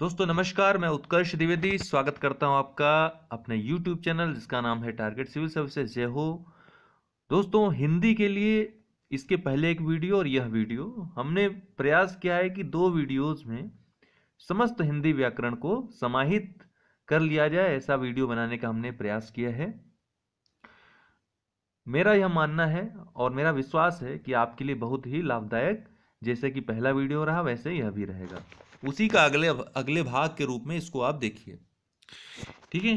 दोस्तों नमस्कार मैं उत्कर्ष द्विवेदी स्वागत करता हूं आपका अपने यूट्यूब चैनल जिसका नाम है टारगेट सिविल सर्विसेज जय हो दोस्तों हिंदी के लिए इसके पहले एक वीडियो और यह वीडियो हमने प्रयास किया है कि दो वीडियोस में समस्त हिंदी व्याकरण को समाहित कर लिया जाए ऐसा वीडियो बनाने का हमने प्रयास किया है मेरा यह मानना है और मेरा विश्वास है कि आपके लिए बहुत ही लाभदायक जैसे कि पहला वीडियो रहा वैसे यह भी रहेगा उसी का अगले अगले भाग के रूप में इसको आप देखिए ठीक है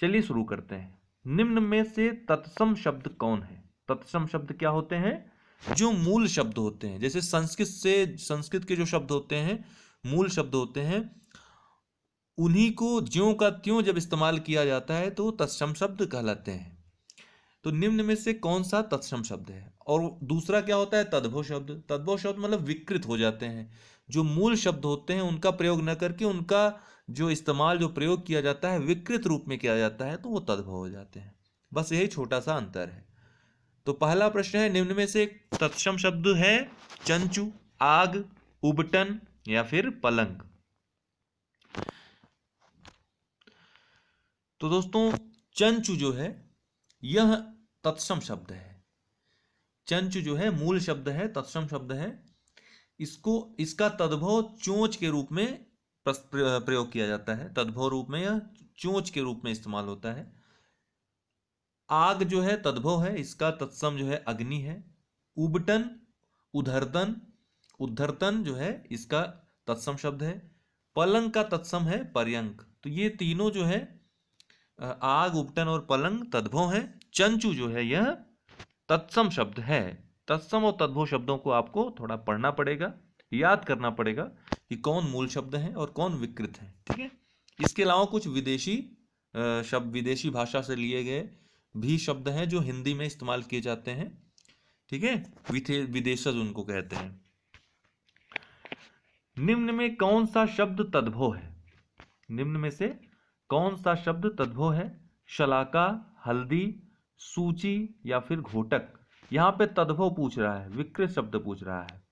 चलिए शुरू करते हैं निम्न में से तत्सम शब्द कौन है तत्सम शब्द क्या होते हैं जो मूल शब्द होते हैं जैसे संस्कृत से संस्कृत के जो शब्द होते हैं मूल शब्द होते हैं उन्हीं को ज्यो का त्यों जब इस्तेमाल किया जाता है तो तत्सम शब्द कहलाते हैं तो निम्न में से कौन सा तत्सम शब्द है और दूसरा क्या होता है तद्भव शब्द तद्भव शब्द मतलब विकृत हो जाते हैं जो मूल शब्द होते हैं उनका प्रयोग न करके उनका जो इस्तेमाल जो प्रयोग किया जाता है विकृत रूप में किया जाता है तो वो तद्भव हो जाते हैं बस यही छोटा सा अंतर है तो पहला प्रश्न है निम्न में से एक तत्सम शब्द है चंचू आग उबटन या फिर पलंग तो दोस्तों चंचु जो है यह तत्सम शब्द है चंचु जो है मूल शब्द है तत्सम शब्द है इसको इसका तद्भव चोंच के रूप में प्रयोग किया जाता है तद्भव रूप में या चोंच के रूप में इस्तेमाल होता है आग जो है तद्भव है इसका तत्सम जो है अग्नि है उबटन उधरतन उद्धरतन जो है इसका तत्सम शब्द है पलंग का तत्सम है पर्यंक तो ये तीनों जो है आग उपटन और पलंग तद्भव है चंचू जो है यह तत्सम शब्द है तत्सम और तद्भव शब्दों को आपको थोड़ा पढ़ना पड़ेगा याद करना पड़ेगा कि कौन मूल शब्द हैं और कौन विकृत हैं ठीक है इसके अलावा कुछ विदेशी शब्द विदेशी भाषा से लिए गए भी शब्द हैं जो हिंदी में इस्तेमाल किए जाते हैं ठीक है विदेशज उनको कहते हैं निम्न में कौन सा शब्द तद्भव है निम्न में से कौन सा शब्द तद्भव है शलाका हल्दी सूची या फिर घोटक यहाँ पे तद्भव पूछ रहा है विकृत शब्द पूछ रहा है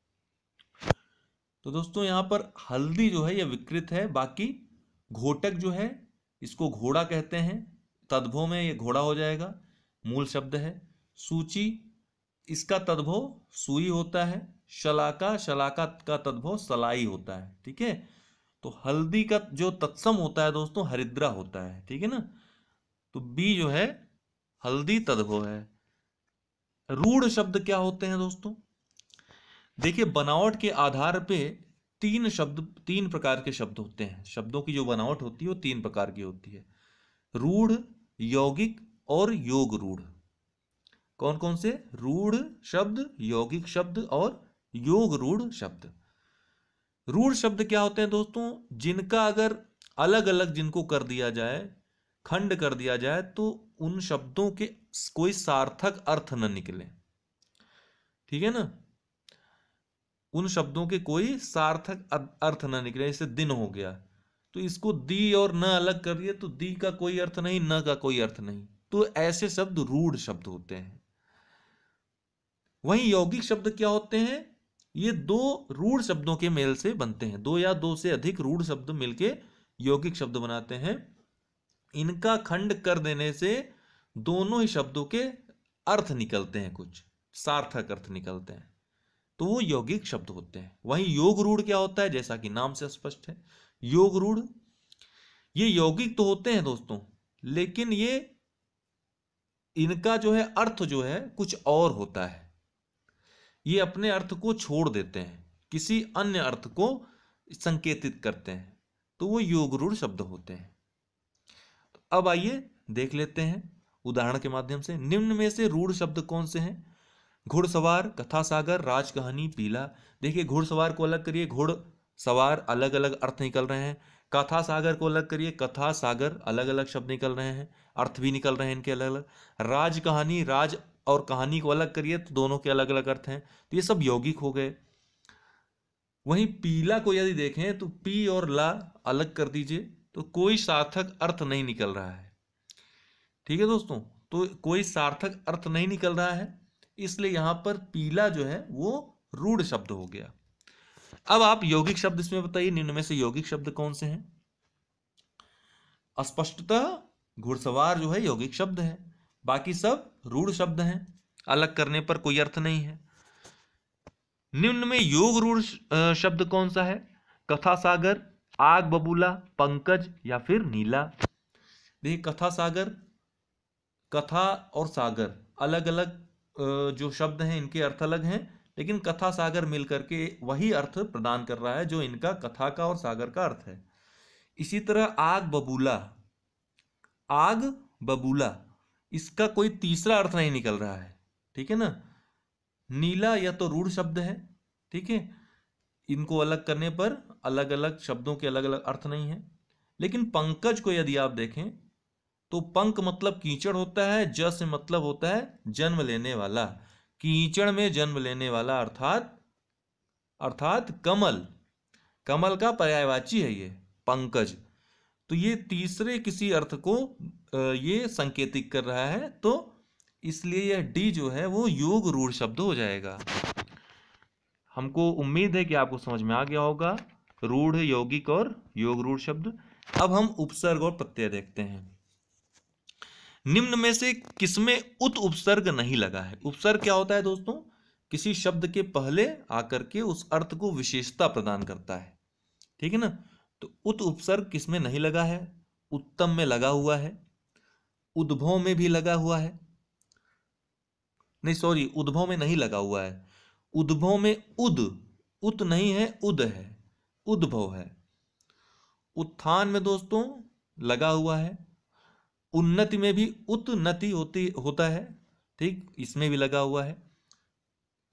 तो दोस्तों यहां पर हल्दी जो है यह विकृत है बाकी घोटक जो है इसको घोड़ा कहते हैं तद्भव में यह घोड़ा हो जाएगा मूल शब्द है सूची इसका तद्भव सुई होता है शलाका शलाका का तद्भव सलाई होता है ठीक है तो हल्दी का जो तत्सम होता है दोस्तों हरिद्रा होता है ठीक है ना तो बी जो है हल्दी तद्भव है रूढ़ शब्द क्या होते हैं दोस्तों देखिए बनावट के आधार पे तीन शब्द तीन प्रकार के शब्द होते हैं शब्दों की जो बनावट होती है वो तीन प्रकार की होती है रूढ़ यौगिक और योग रूढ़ कौन कौन से रूढ़ शब्द यौगिक शब्द और योग रूढ़ शब्द रूढ़ शब्द क्या होते हैं दोस्तों जिनका अगर अलग अलग जिनको कर दिया जाए खंड कर दिया जाए तो उन शब्दों के कोई सार्थक अर्थ न निकले ठीक है ना उन शब्दों के कोई सार्थक अर्थ न निकले जैसे दिन हो गया तो इसको दी और न अलग कर दिए तो दी का कोई अर्थ नहीं न का कोई अर्थ नहीं तो ऐसे शब्द रूढ़ शब्द होते हैं वहीं यौगिक शब्द क्या होते हैं ये दो रूढ़ शब्दों के मेल से बनते हैं दो या दो से अधिक रूढ़ शब्द मिलके यौगिक शब्द बनाते हैं इनका खंड कर देने से दोनों ही शब्दों के अर्थ निकलते हैं कुछ सार्थक अर्थ निकलते हैं तो वो यौगिक शब्द होते हैं वहीं योग रूढ़ क्या होता है जैसा कि नाम से स्पष्ट है योग रूढ़ ये यौगिक तो होते हैं दोस्तों लेकिन ये इनका जो है अर्थ जो है कुछ और होता है ये अपने अर्थ को छोड़ देते हैं किसी अन्य अर्थ को संकेतित करते हैं तो वो योग रूढ़ शब्द होते हैं अब आइए देख लेते हैं उदाहरण के माध्यम से निम्न में से रूढ़ शब्द कौन से हैं घुड़सवार कथा सागर राज कहानी पीला देखिए घुड़सवार को अलग करिए घुड़ सवार अलग अलग अर्थ निकल रहे हैं कथा सागर को अलग करिए कथा सागर अलग अलग शब्द निकल रहे हैं अर्थ भी निकल रहे हैं इनके अलग अलग राज कहानी राज और कहानी को अलग करिए तो दोनों के अलग अलग अर्थ हैं तो ये सब यौगिक हो गए वहीं पीला को यदि देखें तो पी और ला अलग कर दीजिए तो कोई सार्थक अर्थ नहीं निकल रहा है ठीक है दोस्तों तो कोई सार्थक अर्थ नहीं निकल रहा है इसलिए यहां पर पीला जो है वो रूढ़ शब्द हो गया अब आप यौगिक शब्द इसमें बताइए निम्न में से यौगिक शब्द कौन से हैं स्पष्टतः घुड़सवार जो है यौगिक शब्द है बाकी सब रूढ़ शब्द हैं अलग करने पर कोई अर्थ नहीं है निम्न में योग रूढ़ शब्द कौन सा है कथा सागर आग बबूला पंकज या फिर नीला देखिए कथा सागर कथा और सागर अलग अलग जो शब्द हैं इनके अर्थ अलग हैं लेकिन कथा सागर मिलकर के वही अर्थ प्रदान कर रहा है जो इनका कथा का और सागर का अर्थ है इसी तरह आग बबूला आग बबूला इसका कोई तीसरा अर्थ नहीं निकल रहा है ठीक है ना नीला या तो रूढ़ शब्द है ठीक है इनको अलग करने पर अलग अलग शब्दों के अलग अलग अर्थ नहीं है लेकिन पंकज को यदि आप देखें तो पंक मतलब कीचड़ होता है ज से मतलब होता है जन्म लेने वाला कीचड़ में जन्म लेने वाला अर्थात अर्थात कमल कमल का पर्यायवाची है ये पंकज तो ये तीसरे किसी अर्थ को ये संकेतिक कर रहा है तो इसलिए यह डी जो है वो योग रूढ़ शब्द हो जाएगा हमको उम्मीद है कि आपको समझ में आ गया होगा रूढ़ यौगिक और योग रूढ़ शब्द अब हम उपसर्ग और प्रत्यय देखते हैं निम्न में से किसमें उत उपसर्ग नहीं लगा है उपसर्ग क्या होता है दोस्तों किसी शब्द के पहले आकर के उस अर्थ को विशेषता प्रदान करता है ठीक है ना तो उत उपसर्ग किसमें नहीं लगा है उत्तम में लगा हुआ है उद्भव में भी लगा हुआ है नहीं सॉरी उद्भव में नहीं लगा हुआ है उद्भव में उद उत नहीं है उद है उद्भव है उत्थान में दोस्तों लगा हुआ है उन्नति में भी उत्नति होती होता है ठीक इसमें भी लगा हुआ है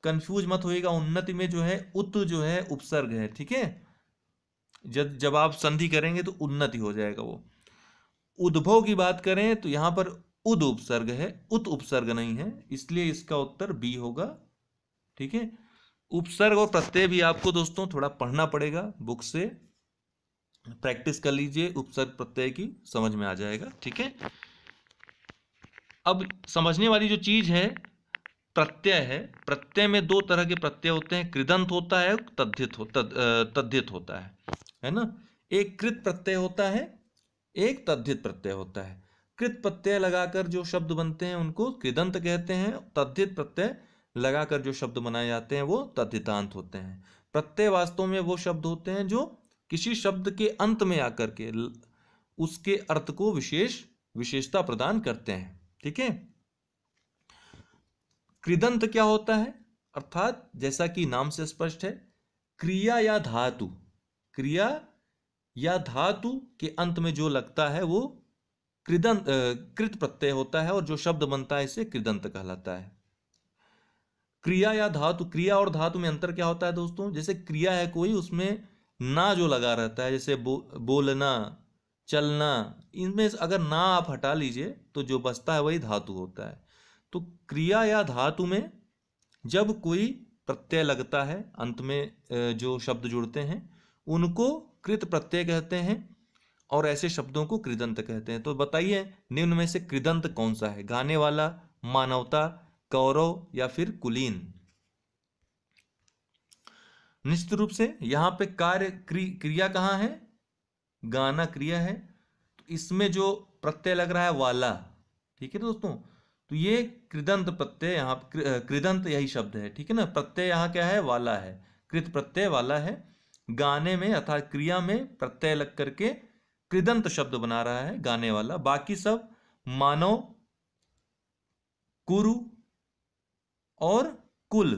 कंफ्यूज मत होएगा उन्नति में जो है उत जो है उपसर्ग है ठीक है जब जब आप संधि करेंगे तो उन्नति हो जाएगा वो उद्भव की बात करें तो यहां पर उद उपसर्ग है उत उपसर्ग नहीं है इसलिए इसका उत्तर बी होगा ठीक है उपसर्ग और प्रत्यय भी आपको दोस्तों थोड़ा पढ़ना पड़ेगा बुक से प्रैक्टिस कर लीजिए उपसर्ग प्रत्यय की समझ में आ जाएगा ठीक है अब समझने वाली जो चीज है प्रत्यय है प्रत्यय में दो तरह के प्रत्यय होते हैं कृदंत होता है तद्धित हो तद, तद्धित होता है है ना एक कृत प्रत्यय होता है एक तद्धित प्रत्यय होता है कृत प्रत्यय लगाकर जो शब्द बनते हैं उनको कृदंत कहते हैं तद्धित प्रत्यय लगाकर जो शब्द बनाए जाते हैं वो तद्धितांत होते हैं प्रत्यय वास्तव में वो शब्द होते हैं जो किसी शब्द के अंत में आकर के उसके अर्थ को विशेष विशेषता प्रदान करते हैं ठीक है कृदंत क्या होता है अर्थात जैसा कि नाम से स्पष्ट है क्रिया या धातु क्रिया या धातु के अंत में जो लगता है वो कृदंत कृत प्रत्यय होता है और जो शब्द बनता है इसे कृदंत कहलाता है क्रिया या धातु क्रिया और धातु में अंतर क्या होता है दोस्तों जैसे क्रिया है कोई उसमें ना जो लगा रहता है जैसे बो, बोलना चलना इनमें अगर ना आप हटा लीजिए तो जो बचता है वही धातु होता है तो क्रिया या धातु में जब कोई प्रत्यय लगता है अंत में जो शब्द जुड़ते हैं उनको कृत प्रत्यय कहते हैं और ऐसे शब्दों को कृदंत कहते हैं तो बताइए निम्न में से कृदंत कौन सा है गाने वाला मानवता कौरव या फिर कुलीन निश्चित रूप से यहां पे कार्य क्रिया कहां है गाना क्रिया है तो इसमें जो प्रत्यय लग रहा है वाला ठीक है दोस्तों तो ये कृदंत प्रत्यय यहां कृदंत यही शब्द है ठीक है ना प्रत्यय यहाँ क्या है वाला है कृत प्रत्यय वाला है गाने में अर्थात क्रिया में प्रत्यय लग करके कृदंत शब्द बना रहा है गाने वाला बाकी सब मानव कुरु और कुल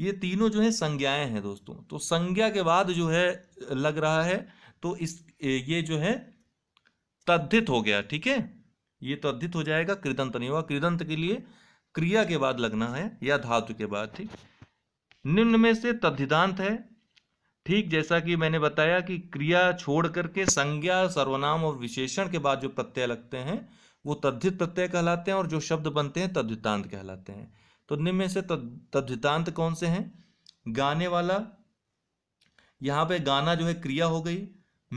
ये तीनों जो है संज्ञाएं हैं दोस्तों तो संज्ञा के बाद जो है लग रहा है तो इस ये जो है तद्धित हो गया ठीक है ये तद्धित हो जाएगा कृदंत नहीं होगा कृदंत के लिए क्रिया के बाद लगना है या धातु के बाद ठीक निम्न में से तद्धिदांत है ठीक जैसा कि मैंने बताया कि क्रिया छोड़ करके संज्ञा सर्वनाम और विशेषण के बाद जो प्रत्यय लगते हैं वो तद्धित प्रत्यय कहलाते हैं और जो शब्द बनते हैं तद्धितांत कहलाते हैं तो निम्न से तद्वितांत कौन से हैं गाने वाला यहाँ पे गाना जो है क्रिया हो गई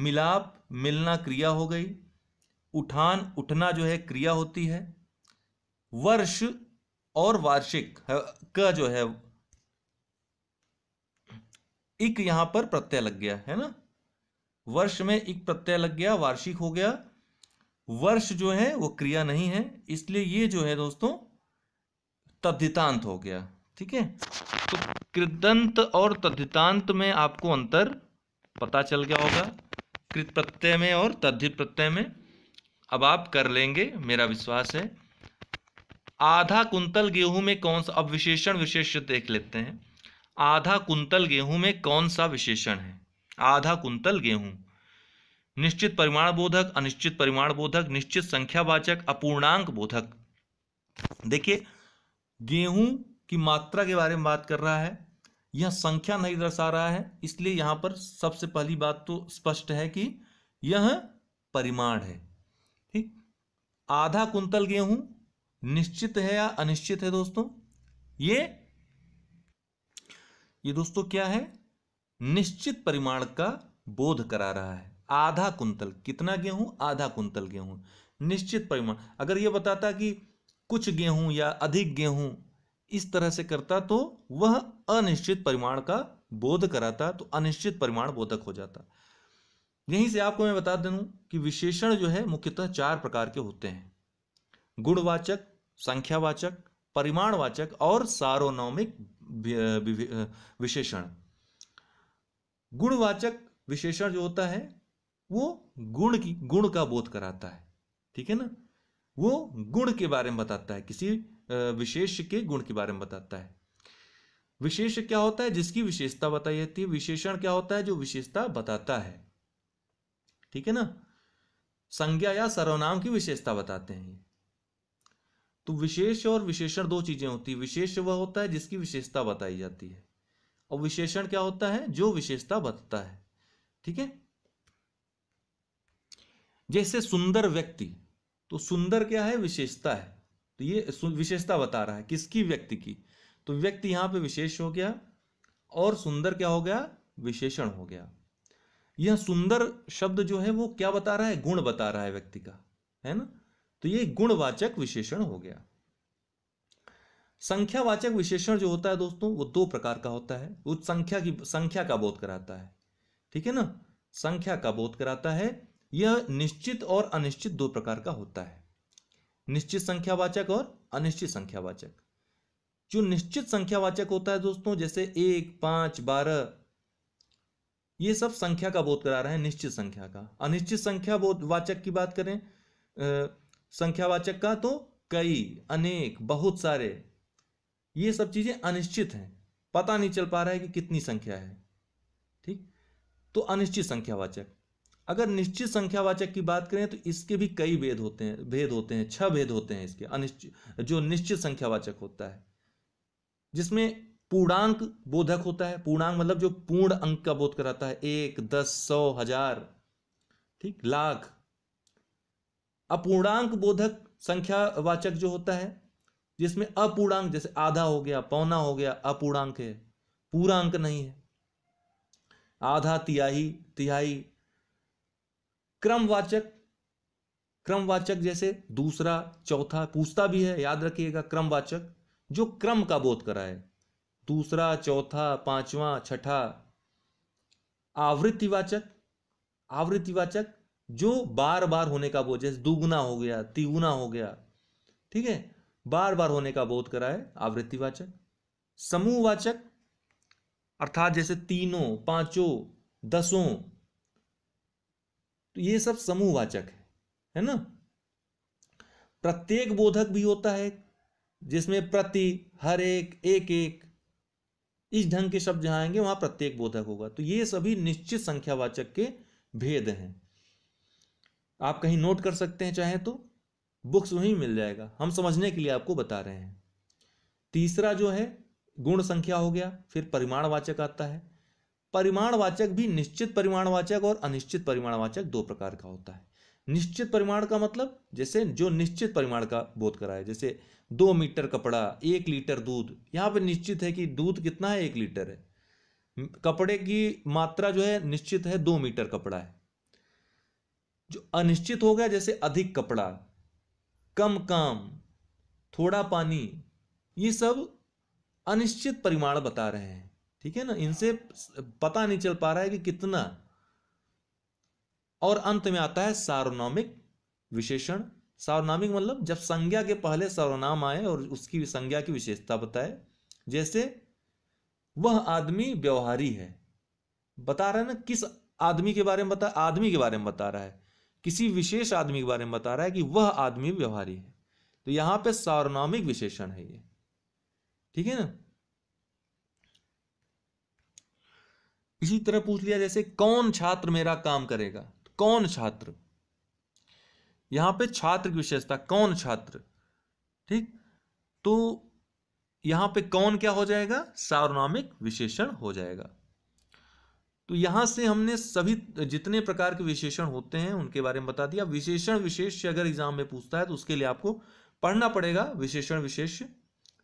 मिलाप मिलना क्रिया हो गई उठान उठना जो है क्रिया होती है वर्ष और वार्षिक का जो है इक यहां पर प्रत्यय लग गया है ना वर्ष में एक प्रत्यय लग गया वार्षिक हो गया वर्ष जो है वो क्रिया नहीं है इसलिए ये जो है दोस्तों तद्धितांत हो गया ठीक है तो कृदंत और तद्धितांत में आपको अंतर पता चल गया होगा कृत प्रत्यय में और तद्धित प्रत्यय में अब आप कर लेंगे मेरा विश्वास है आधा कुंतल गेहूं में कौन सा अब विशेषण विशेष देख लेते हैं आधा कुंतल गेहूं में कौन सा विशेषण है आधा कुंतल गेहूं निश्चित परिमाण बोधक अनिश्चित परिमाण बोधक निश्चित संख्यावाचक अपूर्णांक बोधक देखिए गेहूं की मात्रा के बारे में बात कर रहा है यह संख्या नहीं दर्शा रहा है इसलिए यहां पर सबसे पहली बात तो स्पष्ट है कि यह परिमाण है ठीक आधा कुंतल गेहूं निश्चित है या अनिश्चित है दोस्तों ये ये दोस्तों क्या है निश्चित परिमाण का बोध करा रहा है आधा कुंतल कितना गेहूं आधा कुंतल गेहूं निश्चित परिमाण अगर यह बताता कि कुछ गेहूं या अधिक गेहूं इस तरह से करता तो वह अनिश्चित परिमाण का बोध कराता तो अनिश्चित परिमाण बोधक हो जाता यहीं से आपको मैं बता दूं कि विशेषण जो है मुख्यतः चार प्रकार के होते हैं गुणवाचक संख्यावाचक परिमाणवाचक और सार्वनौमिक विशेषण गुणवाचक विशेषण जो होता है वो गुण की गुण का बोध कराता है ठीक है ना वो गुण के बारे में बताता है किसी विशेष के गुण के बारे में बताता है विशेष क्या होता है जिसकी विशेषता बताई जाती है विशेषण क्या होता है जो विशेषता बताता है ठीक है ना संज्ञा या सर्वनाम की विशेषता बताते हैं तो विशेष और विशेषण दो चीजें होती है विशेष वह होता है जिसकी विशेषता बताई जाती है और विशेषण क्या होता है जो विशेषता बताता है ठीक है जैसे सुंदर व्यक्ति तो सुंदर क्या है विशेषता है तो ये विशेषता बता रहा है किसकी व्यक्ति की तो व्यक्ति यहां पे विशेष हो गया और सुंदर क्या हो गया विशेषण हो गया यह सुंदर शब्द जो है वो क्या बता रहा है गुण बता रहा है व्यक्ति का है ना तो ये गुणवाचक विशेषण हो गया संख्यावाचक विशेषण जो होता है दोस्तों वो दो प्रकार का होता है वो संख्या की संख्या का बोध कराता है ठीक है ना संख्या का बोध कराता है यह निश्चित और अनिश्चित दो प्रकार का होता है निश्चित संख्यावाचक और अनिश्चित संख्यावाचक जो निश्चित संख्यावाचक होता है दोस्तों जैसे एक पांच बारह ये सब संख्या का बोध करा रहे हैं निश्चित संख्या का अनिश्चित संख्या बोध वाचक की बात करें संख्यावाचक का तो कई अनेक बहुत सारे ये सब चीजें अनिश्चित हैं पता नहीं चल पा रहा है कि कितनी संख्या है ठीक तो अनिश्चित संख्यावाचक अगर निश्चित संख्यावाचक की बात करें तो इसके भी कई भेद होते हैं भेद होते हैं छह भेद होते हैं इसके अनिश्चित जो निश्चित संख्यावाचक होता है जिसमें पूर्णांक बोधक होता है पूर्णांक मतलब जो पूर्ण अंक का बोध कराता है एक दस सौ हजार ठीक लाख अपूर्णांक बोधक संख्यावाचक जो होता है जिसमें अपूर्णांक जैसे आधा हो गया पौना हो गया अपूर्णांक है पूरा अंक नहीं है आधा तिहाई तिहाई क्रमवाचक क्रमवाचक जैसे दूसरा चौथा पूछता भी है याद रखिएगा क्रमवाचक जो क्रम का बोध कराए दूसरा चौथा पांचवा छठा आवृत्तिवाचक आवृत्तिवाचक जो बार बार होने का बोध जैसे दुगुना हो गया तिगुना हो गया ठीक है बार बार होने का बोध कराए आवृत्तिवाचक समूहवाचक अर्थात जैसे तीनों पांचों दसों तो ये सब समूहवाचक है है ना प्रत्येक बोधक भी होता है जिसमें प्रति हर एक एक एक इस ढंग के शब्द जहां आएंगे वहां प्रत्येक बोधक होगा तो ये सभी निश्चित संख्यावाचक के भेद हैं आप कहीं नोट कर सकते हैं चाहे तो बुक्स वहीं मिल जाएगा हम समझने के लिए आपको बता रहे हैं तीसरा जो है गुण संख्या हो गया फिर परिमाणवाचक आता है परिमाणवाचक भी निश्चित परिमाणवाचक और अनिश्चित परिमाणवाचक दो प्रकार का होता है निश्चित परिमाण का मतलब जैसे जो निश्चित परिमाण का बोध कराए जैसे दो मीटर कपड़ा एक लीटर दूध यहाँ पर निश्चित है कि दूध कितना है एक लीटर है कपड़े की मात्रा जो है निश्चित है दो मीटर कपड़ा है जो अनिश्चित हो गया जैसे अधिक कपड़ा कम काम थोड़ा पानी ये सब अनिश्चित परिमाण बता रहे हैं ठीक है ना इनसे पता नहीं चल पा रहा है कि कितना और अंत में आता है सार्वनामिक विशेषण सार्वनामिक मतलब जब संज्ञा के पहले सर्वनाम आए और उसकी संज्ञा की विशेषता बताए जैसे वह आदमी व्यवहारी है बता रहा है ना किस आदमी के बारे में बता आदमी के बारे में बता रहा है किसी विशेष आदमी के बारे में बता रहा है कि वह आदमी व्यवहारी है तो यहां पे सार्वनामिक विशेषण है ये ठीक है ना इसी तरह पूछ लिया जैसे कौन छात्र मेरा काम करेगा कौन छात्र यहां पे छात्र की विशेषता कौन छात्र ठीक तो यहां पे कौन क्या हो जाएगा सार्वनामिक विशेषण हो जाएगा तो यहां से हमने सभी जितने प्रकार के विशेषण होते हैं उनके बारे में बता दिया विशेषण विशेष अगर एग्जाम में पूछता है तो उसके लिए आपको पढ़ना पड़ेगा विशेषण विशेष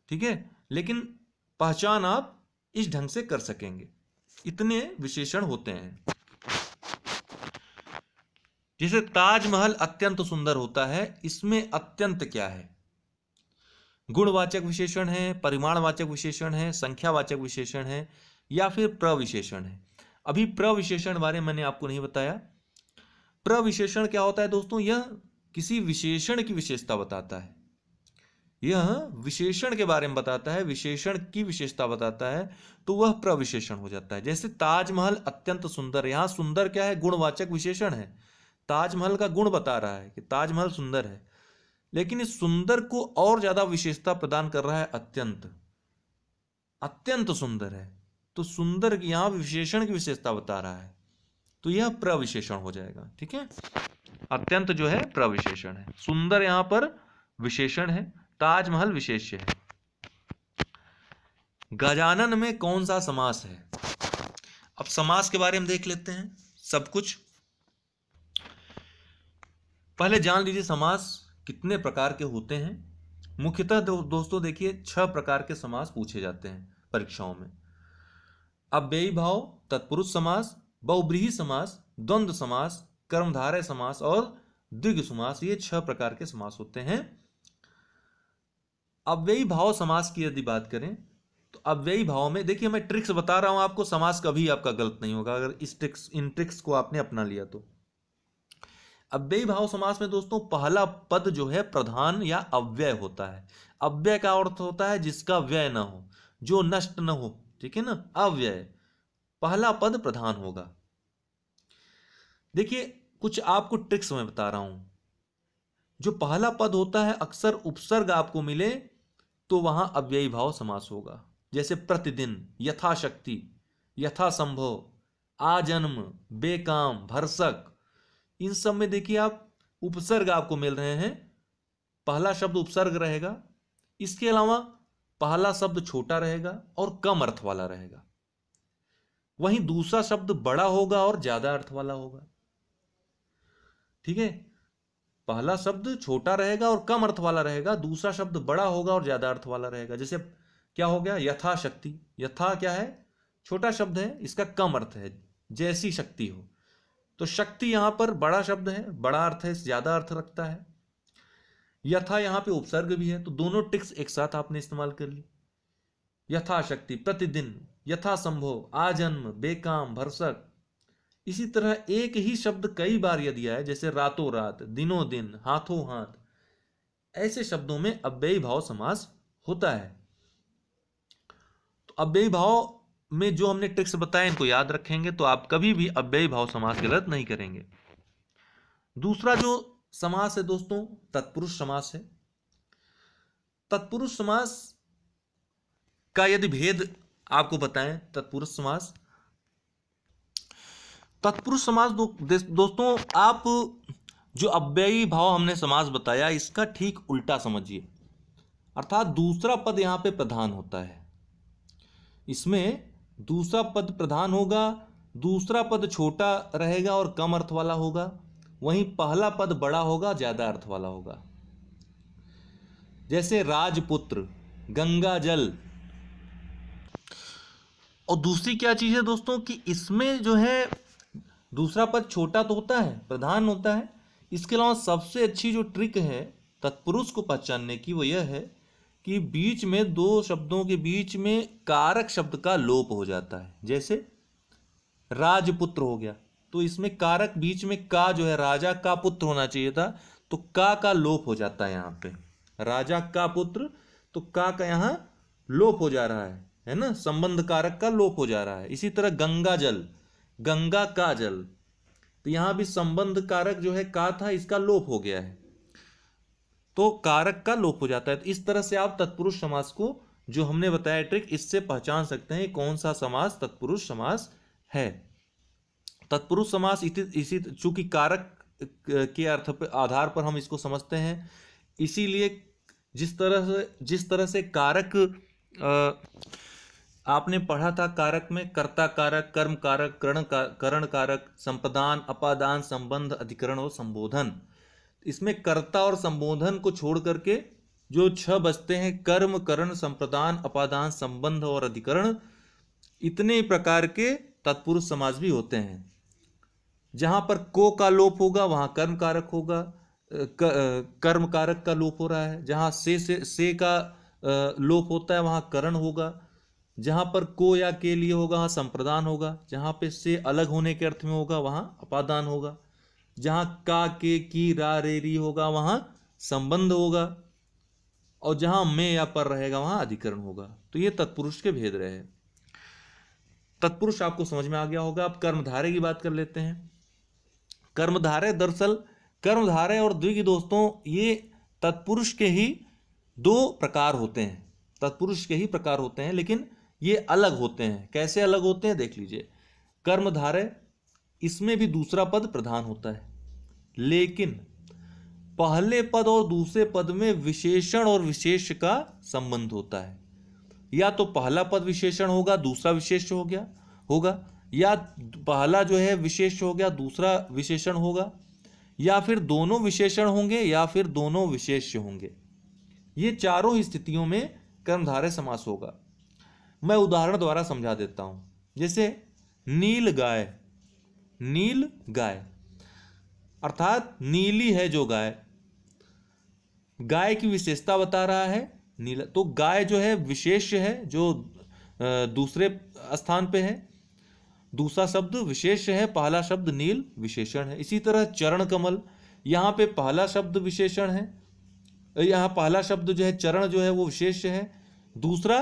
ठीक है लेकिन पहचान आप इस ढंग से कर सकेंगे इतने विशेषण होते हैं जैसे ताजमहल अत्यंत सुंदर होता है इसमें अत्यंत क्या है गुणवाचक विशेषण है परिमाणवाचक विशेषण है संख्यावाचक विशेषण है या फिर प्रविशेषण है अभी प्रविशेषण बारे मैंने आपको नहीं बताया प्रविशेषण क्या होता है दोस्तों यह किसी विशेषण की विशेषता बताता है यह विशेषण के बारे में बताता है विशेषण की विशेषता बताता है तो वह प्रविशेषण हो जाता है जैसे ताजमहल अत्यंत सुंदर यहाँ सुंदर क्या है गुणवाचक विशेषण है ताजमहल का गुण बता रहा है कि ताजमहल सुंदर है लेकिन इस सुंदर को और ज़्यादा विशेषता प्रदान कर रहा है अत्यंत अत्यंत सुंदर है तो सुंदर यहां विशेषण की विशेषता बता रहा है तो यह प्रविशेषण हो जाएगा ठीक है अत्यंत जो है प्रविशेषण है सुंदर यहाँ पर विशेषण है ताजमहल विशेष है गजानन में कौन सा समास है अब समास के बारे में देख लेते हैं सब कुछ पहले जान लीजिए समास कितने प्रकार के होते हैं मुख्यतः दो, दोस्तों देखिए छह प्रकार के समास पूछे जाते हैं परीक्षाओं में अब बेई भाव तत्पुरुष समास बहुब्रीही समास द्वंद्व समास कर्मधारय समास और द्विग समास ये छह प्रकार के समास होते हैं अव्ययी भाव समास की यदि बात करें तो अव्ययी भाव में देखिए मैं ट्रिक्स बता रहा हूं आपको समास कभी आपका गलत नहीं होगा अगर इस ट्रिक्स इन ट्रिक्स को आपने अपना लिया तो अव्ययी भाव समास में दोस्तों पहला पद जो है प्रधान या अव्यय होता है अव्यय का अर्थ होता है जिसका व्यय ना हो जो नष्ट ना हो ठीक है ना अव्यय पहला पद प्रधान होगा देखिए कुछ आपको ट्रिक्स में बता रहा हूं जो पहला पद होता है अक्सर उपसर्ग आपको मिले तो वहां अव्ययी भाव समास होगा जैसे प्रतिदिन यथाशक्ति यथासंभव आजन्म बेकाम भरसक इन सब में देखिए आप उपसर्ग आपको मिल रहे हैं पहला शब्द उपसर्ग रहेगा इसके अलावा पहला शब्द छोटा रहेगा और कम अर्थ वाला रहेगा वहीं दूसरा शब्द बड़ा होगा और ज्यादा अर्थ वाला होगा ठीक है पहला शब्द छोटा रहेगा और कम अर्थ वाला रहेगा दूसरा शब्द बड़ा होगा और ज़्यादा अर्थ वाला रहेगा जैसे क्या हो गया यथाशक्ति यथा क्या है छोटा शब्द है इसका कम अर्थ है जैसी शक्ति हो तो शक्ति यहां पर बड़ा शब्द है बड़ा अर्थ है ज़्यादा अर्थ रखता है यथा यहाँ पे उपसर्ग भी है तो दोनों टिक्स एक साथ आपने इस्तेमाल कर ली यथाशक्ति प्रतिदिन यथासंभव आजन्म बेकाम भरसक इसी तरह एक ही शब्द कई बार यदि आए जैसे रातों रात दिनों दिन हाथों हाथ ऐसे शब्दों में अव्यय भाव समास होता है तो अव्ययी भाव में जो हमने ट्रिक्स बताए इनको याद रखेंगे तो आप कभी भी अव्ययी भाव समास गलत नहीं करेंगे दूसरा जो समास है दोस्तों तत्पुरुष समास है तत्पुरुष समास का यदि भेद आपको बताएं तत्पुरुष समास तत्पुरुष समाज दो, दोस्तों आप जो अव्ययी भाव हमने समाज बताया इसका ठीक उल्टा समझिए अर्थात दूसरा पद यहाँ पे प्रधान होता है इसमें दूसरा पद प्रधान होगा दूसरा पद छोटा रहेगा और कम अर्थ वाला होगा वहीं पहला पद बड़ा होगा ज़्यादा अर्थ वाला होगा जैसे राजपुत्र गंगा जल और दूसरी क्या चीज़ है दोस्तों कि इसमें जो है दूसरा पद छोटा तो होता है प्रधान होता है इसके अलावा सबसे अच्छी जो ट्रिक है तत्पुरुष को पहचानने की वो यह है कि बीच में दो शब्दों के बीच में कारक शब्द का लोप हो जाता है जैसे राजपुत्र हो गया तो इसमें कारक बीच में का जो है राजा का पुत्र होना चाहिए था तो का का लोप हो जाता है यहाँ पे राजा का पुत्र तो का का यहाँ लोप हो जा रहा है है ना संबंध कारक का लोप हो जा रहा है इसी तरह गंगा जल गंगा का जल तो यहां भी संबंध कारक जो है का था इसका लोप हो गया है तो कारक का लोप हो जाता है तो इस तरह से आप तत्पुरुष समास को जो हमने बताया ट्रिक इससे पहचान सकते हैं कौन सा समास तत्पुरुष समास है तत्पुरुष समास इसी चूंकि कारक के अर्थ आधार पर हम इसको समझते हैं इसीलिए जिस तरह से जिस तरह से कारक आ, आपने पढ़ा था कारक में कर्ता कारक कर्म कारक करण करण कारक संपदान अपादान संबंध अधिकरण और संबोधन इसमें कर्ता और संबोधन को छोड़ करके जो छह बचते हैं कर्म करण संप्रदान अपादान संबंध और अधिकरण इतने प्रकार के तत्पुरुष समाज भी होते हैं जहाँ पर को का लोप होगा वहां कर्म कारक होगा कर्म कारक का लोप हो रहा है जहाँ से से से का लोप होता है वहां करण होगा जहां पर को या के लिए होगा वहां संप्रदान होगा जहां पे से अलग होने के अर्थ में होगा वहां अपादान होगा जहां का के की रा रे री होगा वहां संबंध होगा और जहां में या पर रहेगा वहां अधिकरण होगा तो ये तत्पुरुष के भेद रहे तत्पुरुष आपको समझ में आ गया होगा आप कर्मधारे की बात कर लेते हैं कर्मधारे दरअसल कर्मधारे और द्विगी दोस्तों ये तत्पुरुष के ही दो प्रकार होते हैं तत्पुरुष के ही प्रकार होते हैं लेकिन ये अलग होते हैं कैसे अलग होते हैं देख लीजिए कर्मधारय इसमें भी दूसरा पद प्रधान होता है लेकिन पहले पद और दूसरे पद में विशेषण और विशेष का संबंध होता है या तो पहला पद विशेषण होगा दूसरा विशेष हो गया होगा या पहला जो है विशेष हो गया दूसरा विशेषण होगा या फिर दोनों विशेषण होंगे या फिर दोनों विशेष होंगे ये चारों स्थितियों में कर्मधारय समास होगा मैं उदाहरण द्वारा समझा देता हूँ जैसे नील गाय नील गाय अर्थात नीली है जो गाय गाय की विशेषता बता रहा है नीला तो गाय जो है विशेष है जो दूसरे स्थान पे है दूसरा शब्द विशेष है पहला शब्द नील विशेषण है इसी तरह चरण कमल यहाँ पे पहला शब्द विशेषण है यहाँ पहला शब्द जो है चरण जो है वो विशेष है दूसरा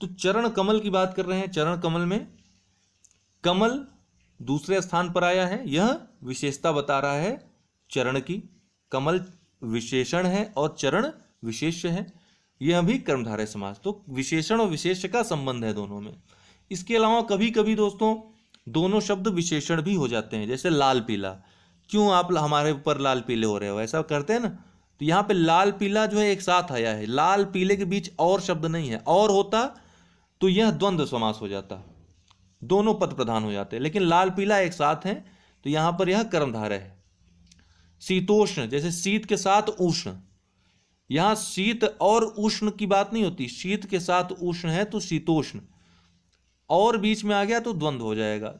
तो चरण कमल की बात कर रहे हैं चरण कमल में कमल दूसरे स्थान पर आया है यह विशेषता बता रहा है चरण की कमल विशेषण है और चरण विशेष है यह भी कर्मधारय समाज तो विशेषण और विशेष का संबंध है दोनों में इसके अलावा कभी कभी दोस्तों दोनों शब्द विशेषण भी हो जाते हैं जैसे लाल पीला क्यों आप हमारे ऊपर लाल पीले हो रहे हो ऐसा करते हैं ना तो यहाँ पे लाल पीला जो है एक साथ आया है लाल पीले के बीच और शब्द नहीं है और होता तो यह द्वंद्व समास हो जाता है दोनों पद प्रधान हो जाते हैं लेकिन लाल पीला एक साथ हैं तो यहां पर यह कर्मधारय है शीतोष्ण जैसे शीत के साथ उष्ण यहां शीत और उष्ण की बात नहीं होती शीत के साथ उष्ण है तो शीतोष्ण और बीच में आ गया तो द्वंद्व हो जाएगा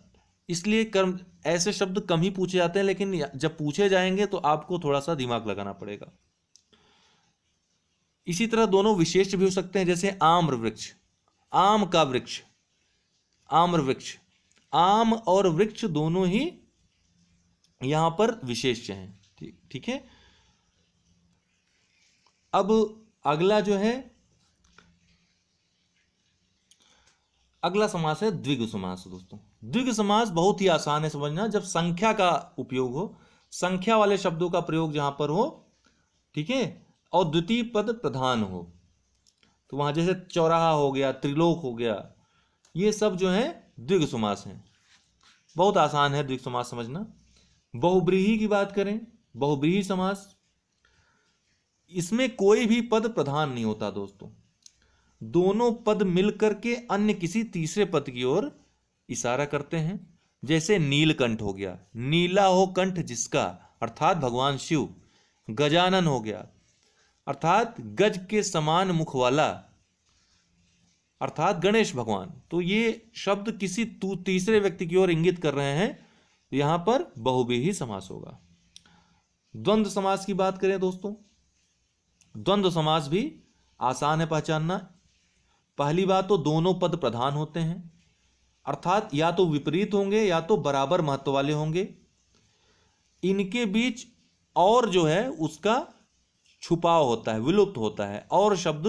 इसलिए कर्म ऐसे शब्द कम ही पूछे जाते हैं लेकिन जब पूछे जाएंगे तो आपको थोड़ा सा दिमाग लगाना पड़ेगा इसी तरह दोनों विशेष भी हो सकते हैं जैसे आम्र वृक्ष आम का वृक्ष आम्र वृक्ष आम और वृक्ष दोनों ही यहां पर विशेष हैं ठीक है अब अगला जो है अगला समास है द्विग समास दोस्तों द्विग समास बहुत ही आसान है समझना जब संख्या का उपयोग हो संख्या वाले शब्दों का प्रयोग जहां पर हो ठीक है और द्वितीय पद प्रधान हो तो वहां जैसे चौराहा हो गया त्रिलोक हो गया ये सब जो है द्विग समास हैं बहुत आसान है द्विग समास समझना बहुब्रीही की बात करें बहुब्रीही समास इसमें कोई भी पद प्रधान नहीं होता दोस्तों दोनों पद मिलकर के अन्य किसी तीसरे पद की ओर इशारा करते हैं जैसे नीलकंठ हो गया नीला हो कंठ जिसका अर्थात भगवान शिव गजानन हो गया अर्थात गज के समान मुख वाला अर्थात गणेश भगवान तो ये शब्द किसी तीसरे व्यक्ति की ओर इंगित कर रहे हैं तो यहां पर बहुबीही समास होगा द्वंद्व समास की बात करें दोस्तों द्वंद्व समास भी आसान है पहचानना पहली बात तो दोनों पद प्रधान होते हैं अर्थात या तो विपरीत होंगे या तो बराबर महत्व वाले होंगे इनके बीच और जो है उसका छुपाव होता है विलुप्त होता है और शब्द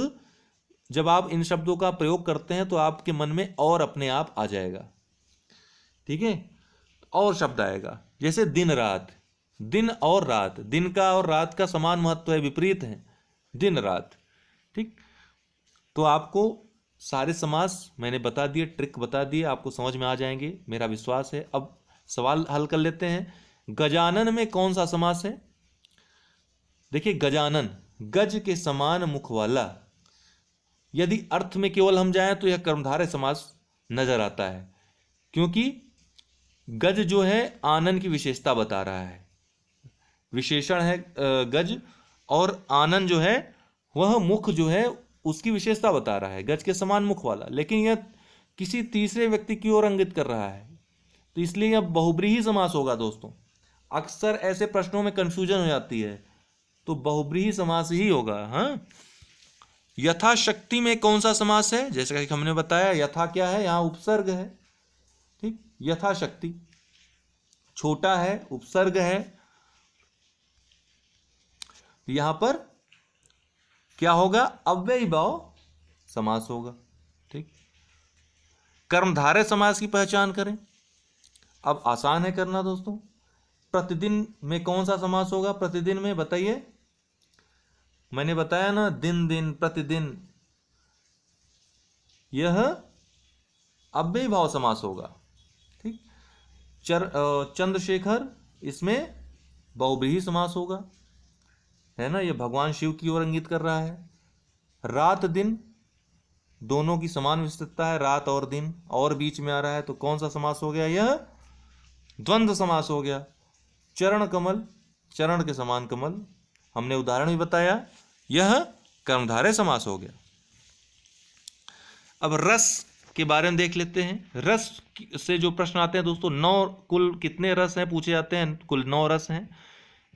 जब आप इन शब्दों का प्रयोग करते हैं तो आपके मन में और अपने आप आ जाएगा ठीक है और शब्द आएगा जैसे दिन रात दिन और रात दिन का और रात का समान महत्व है विपरीत है दिन रात ठीक तो आपको सारे समास मैंने बता दिए ट्रिक बता दिए आपको समझ में आ जाएंगे मेरा विश्वास है अब सवाल हल कर लेते हैं गजानन में कौन सा समास है देखिए गजानन गज के समान मुख वाला यदि अर्थ में केवल हम जाएं तो यह कर्मधारय समास नजर आता है क्योंकि गज जो है आनंद की विशेषता बता रहा है विशेषण है गज और आनंद जो है वह मुख जो है उसकी विशेषता बता रहा है गज के समान मुख वाला लेकिन यह किसी तीसरे व्यक्ति की ओर अंगित कर रहा है तो इसलिए यह बहुब्रीही समास होगा दोस्तों अक्सर ऐसे प्रश्नों में कन्फ्यूजन हो जाती है तो बहुब्रीही समास ही होगा हाँ यथाशक्ति में कौन सा समास है जैसे कि हमने बताया यथा क्या है यहां उपसर्ग है ठीक यथाशक्ति छोटा है उपसर्ग है यहां पर क्या होगा अव्य भाव समास होगा ठीक कर्मधारय समास की पहचान करें अब आसान है करना दोस्तों प्रतिदिन में कौन सा समास होगा प्रतिदिन में बताइए मैंने बताया ना दिन दिन प्रतिदिन यह अव्यय भाव समास होगा ठीक चर चंद्रशेखर इसमें बहुब्रीही समास होगा है ना यह भगवान शिव की ओर इंगित कर रहा है रात दिन दोनों की समान विस्तृतता है रात और दिन और बीच में आ रहा है तो कौन सा समास हो गया यह द्वंद्व समास हो गया चरण कमल चरण के समान कमल हमने उदाहरण भी बताया यह कर्मधारय समास हो गया अब रस के बारे में देख लेते हैं रस से जो प्रश्न आते हैं दोस्तों नौ कुल कितने रस हैं पूछे जाते हैं कुल नौ रस हैं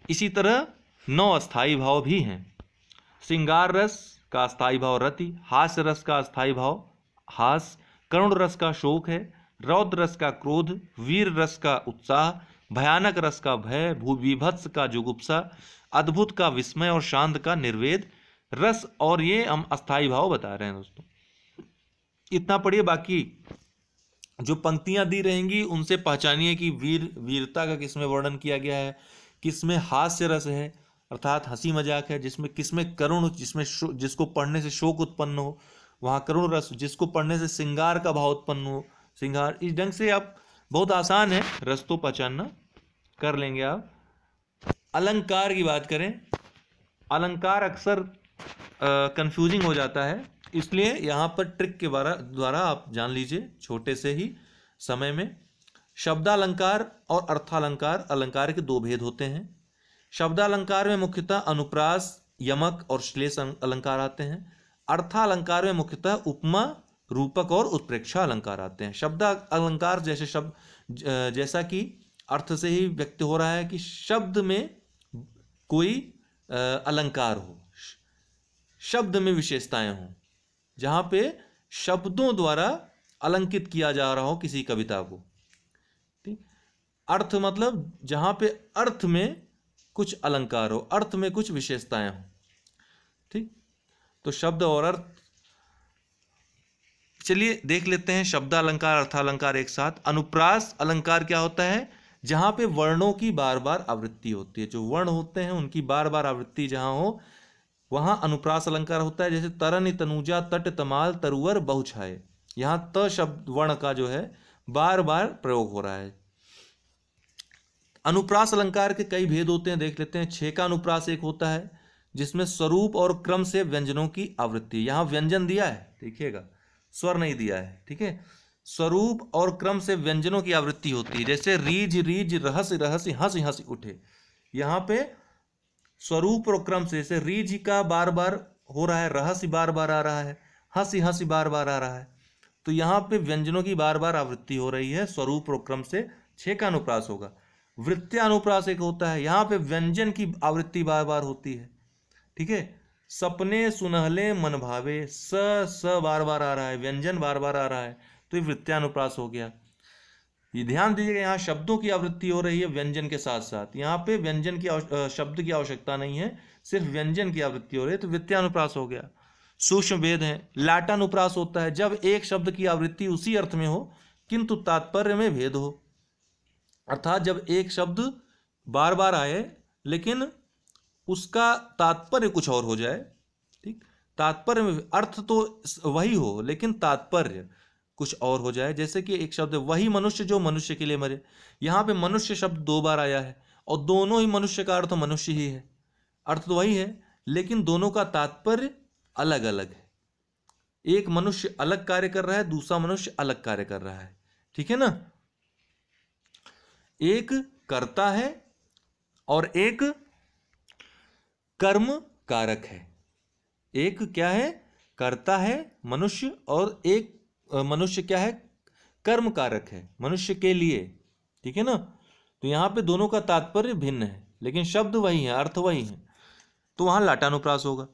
इसी तरह नौ अस्थाई भाव भी हैं श्रृंगार रस का अस्थाई भाव रति हास्य रस का अस्थाई भाव हास करुण रस का शोक है रौद्र रस का क्रोध वीर रस का उत्साह भयानक रस का भय भू विभत्स का जुगुप्सा अद्भुत का विस्मय और शांत का निर्वेद रस और ये हम अस्थाई भाव बता रहे हैं दोस्तों इतना पढ़िए बाकी जो पंक्तियां दी रहेंगी उनसे पहचानिए कि वीर वीरता का किसमें वर्णन किया गया है किसमें हास्य रस है अर्थात हंसी मजाक है जिसमें किसमें करुण जिसमें जिसको पढ़ने से शोक उत्पन्न हो वहाँ करुण रस जिसको पढ़ने से श्रृंगार का भाव उत्पन्न हो श्रृंगार इस ढंग से आप बहुत आसान है रस तो पहचानना कर लेंगे आप अलंकार की बात करें अलंकार अक्सर कंफ्यूजिंग हो जाता है इसलिए यहाँ पर ट्रिक के द्वारा द्वारा आप जान लीजिए छोटे से ही समय में शब्दालंकार और अर्थालंकार अलंकार के दो भेद होते हैं शब्दालंकार में मुख्यतः अनुप्रास यमक और श्लेष अं-, अलंकार आते हैं अर्थालंकार में मुख्यतः उपमा रूपक और उत्प्रेक्षा अलंकार आते हैं शब्द अलंकार जैसे शब्द जैसा कि अर्थ से ही व्यक्त हो रहा है कि शब्द में कोई अलंकार हो शब्द में विशेषताएं हो जहाँ पे शब्दों द्वारा अलंकित किया जा रहा हो किसी कविता को ठीक अर्थ मतलब जहाँ पे अर्थ में कुछ अलंकार हो अर्थ में कुछ विशेषताएं हो ठीक तो शब्द और अर्थ चलिए देख लेते हैं शब्द अलंकार अर्थालंकार एक साथ अनुप्रास अलंकार क्या होता है जहां पे वर्णों की बार बार आवृत्ति होती है जो वर्ण होते हैं उनकी बार बार आवृत्ति जहां हो वहां अनुप्रास अलंकार होता है जैसे तरन तनुजा तट तमाल तरुवर बहुछाए यहां त शब्द वर्ण का जो है बार बार प्रयोग हो रहा है अनुप्रास अलंकार के कई भेद होते हैं देख लेते हैं छे का अनुप्रास एक होता है जिसमें स्वरूप और क्रम से व्यंजनों की आवृत्ति यहां व्यंजन दिया है देखिएगा स्वर नहीं दिया है ठीक है स्वरूप और क्रम से व्यंजनों की आवृत्ति होती है जैसे रीझ रीझ रहस्य रहस्य हंस हंस उठे यहाँ पे स्वरूप और क्रम से जैसे रीझ का बार बार हो रहा है रहस्य बार बार आ रहा है हंस हंस बार बार आ रहा है तो यहाँ पे व्यंजनों की बार बार आवृत्ति हो रही है स्वरूप और क्रम से छे का अनुप्रास होगा अनुप्रास एक होता है यहाँ पे व्यंजन की आवृत्ति बार बार होती है ठीक है सपने सुनहले मन भावे स स बार बार आ रहा है व्यंजन बार बार आ रहा है तो ये वृत्त्यानुप्रास हो गया ये ध्यान दीजिएगा यहाँ शब्दों की आवृत्ति हो रही है व्यंजन के साथ साथ यहाँ पे व्यंजन की शब्द की आवश्यकता नहीं है सिर्फ व्यंजन की आवृत्ति हो रही है तो वित्तानुप्रास हो गया सूक्ष्म भेद है लाटानुप्रास होता है जब एक शब्द की आवृत्ति उसी अर्थ में हो किंतु तात्पर्य में भेद हो अर्थात जब एक शब्द बार बार आए लेकिन उसका तात्पर्य कुछ और हो जाए ठीक तात्पर्य में अर्थ तो वही हो लेकिन तात्पर्य कुछ और हो जाए जैसे कि एक शब्द वही मनुष्य जो मनुष्य के लिए मरे यहाँ पे मनुष्य शब्द दो बार आया है और दोनों ही मनुष्य का अर्थ मनुष्य ही है अर्थ तो वही है लेकिन दोनों का तात्पर्य अलग अलग है एक मनुष्य अलग कार्य कर रहा है दूसरा मनुष्य अलग कार्य कर रहा है ठीक है ना एक करता है और एक कर्म कारक है एक क्या है करता है मनुष्य और एक मनुष्य क्या है कर्म कारक है मनुष्य के लिए ठीक है ना तो यहाँ पे दोनों का तात्पर्य भिन्न है लेकिन शब्द वही है अर्थ वही है तो वहां लाटानुप्रास होगा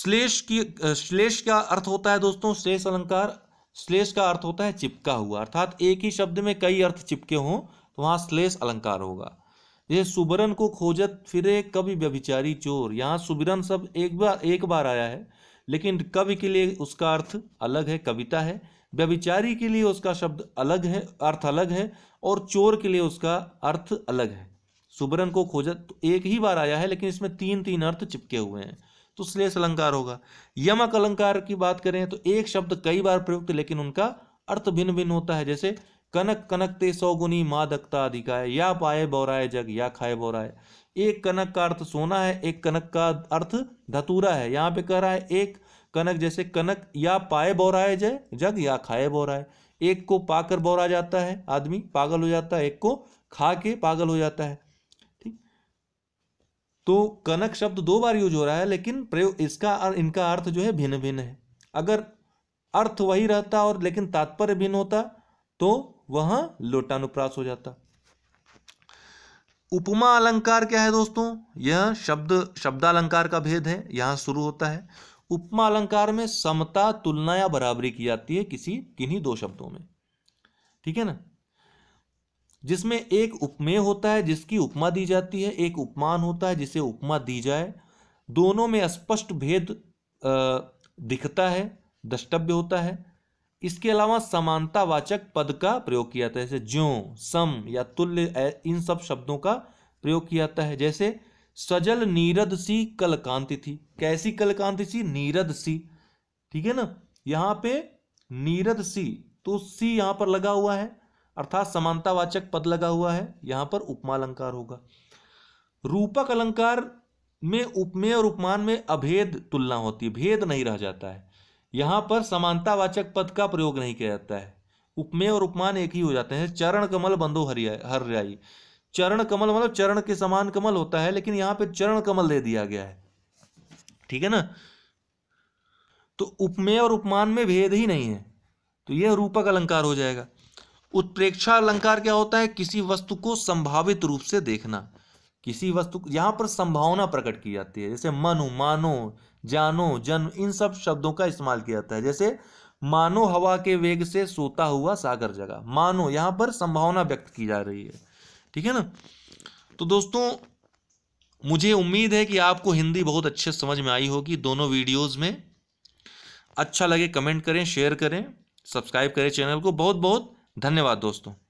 श्लेष की श्लेष का अर्थ होता है दोस्तों श्लेष अलंकार श्लेष का अर्थ होता है चिपका हुआ अर्थात एक ही शब्द में कई अर्थ चिपके हों तो वहां श्लेष अलंकार होगा जैसे सुबरन को खोजत फिरे कभी व्यभिचारी चोर यहाँ सुबरन सब एक बार एक बार आया है लेकिन कवि के लिए उसका अर्थ अलग है कविता है व्यभिचारी के लिए उसका शब्द अलग है अर्थ अलग है और चोर के लिए उसका अर्थ अलग है सुबरन को खोजा तो एक ही बार आया है लेकिन इसमें तीन तीन अर्थ चिपके हुए हैं तो श्लेष अलंकार होगा यमक अलंकार की बात करें तो एक शब्द कई बार प्रयुक्त लेकिन उनका अर्थ भिन्न भिन्न होता है जैसे कनक कनकते सौगुनी मादकता अधिकाय या पाए बौराए जग या खाए बौराए एक कनक का अर्थ सोना है एक कनक का अर्थ धतूरा है यहाँ पे कह रहा है एक कनक जैसे कनक या पाए बोराए जय जग या खाए बोराए एक को पाकर बोरा जाता है आदमी पागल हो जाता है एक को खा के पागल हो जाता है ठीक तो कनक शब्द दो बार यूज हो रहा है लेकिन प्रयोग इसका इनका अर्थ जो है भिन्न भिन्न है अगर अर्थ वही रहता और लेकिन तात्पर्य भिन्न होता तो वह लोटानुप्रास हो जाता उपमा अलंकार क्या है दोस्तों यह शब्द शब्दालंकार का भेद है यहां शुरू होता है उपमा अलंकार में समता तुलना या बराबरी की जाती है किसी किन्हीं दो शब्दों में ठीक है ना जिसमें एक उपमेय होता है जिसकी उपमा दी जाती है एक उपमान होता है जिसे उपमा दी जाए दोनों में स्पष्ट भेद दिखता है द्रष्टव्य होता है इसके अलावा समानतावाचक पद का प्रयोग किया जाता है जैसे ज्यो सम या तुल्य इन सब शब्दों का प्रयोग किया जाता है जैसे सजल नीरद सी कल कांति थी कैसी कल कांति सी नीरद सी ठीक है ना यहाँ पे नीरद सी तो सी यहां पर लगा हुआ है अर्थात समानतावाचक पद लगा हुआ है यहां पर उपमा अलंकार होगा रूपक अलंकार में उपमेय और उपमान में अभेद तुलना होती है भेद नहीं रह जाता है यहाँ पर समानतावाचक पद का प्रयोग नहीं किया जाता है उपमेय और उपमान एक ही हो जाते हैं चरण कमल बंधो हरिया हर चरण कमल मतलब चरण के समान कमल होता है लेकिन यहाँ पे चरण कमल दे दिया गया है ठीक है ना तो उपमेय और उपमान में भेद ही नहीं है तो यह रूपक अलंकार हो जाएगा उत्प्रेक्षा अलंकार क्या होता है किसी वस्तु को संभावित रूप से देखना किसी वस्तु यहाँ पर संभावना प्रकट की जाती है जैसे मनु मानो जानो जन्म इन सब शब्दों का इस्तेमाल किया जाता है जैसे मानो हवा के वेग से सोता हुआ सागर जगा मानो यहाँ पर संभावना व्यक्त की जा रही है ठीक है ना तो दोस्तों मुझे उम्मीद है कि आपको हिंदी बहुत अच्छे समझ में आई होगी दोनों वीडियोस में अच्छा लगे कमेंट करें शेयर करें सब्सक्राइब करें चैनल को बहुत बहुत धन्यवाद दोस्तों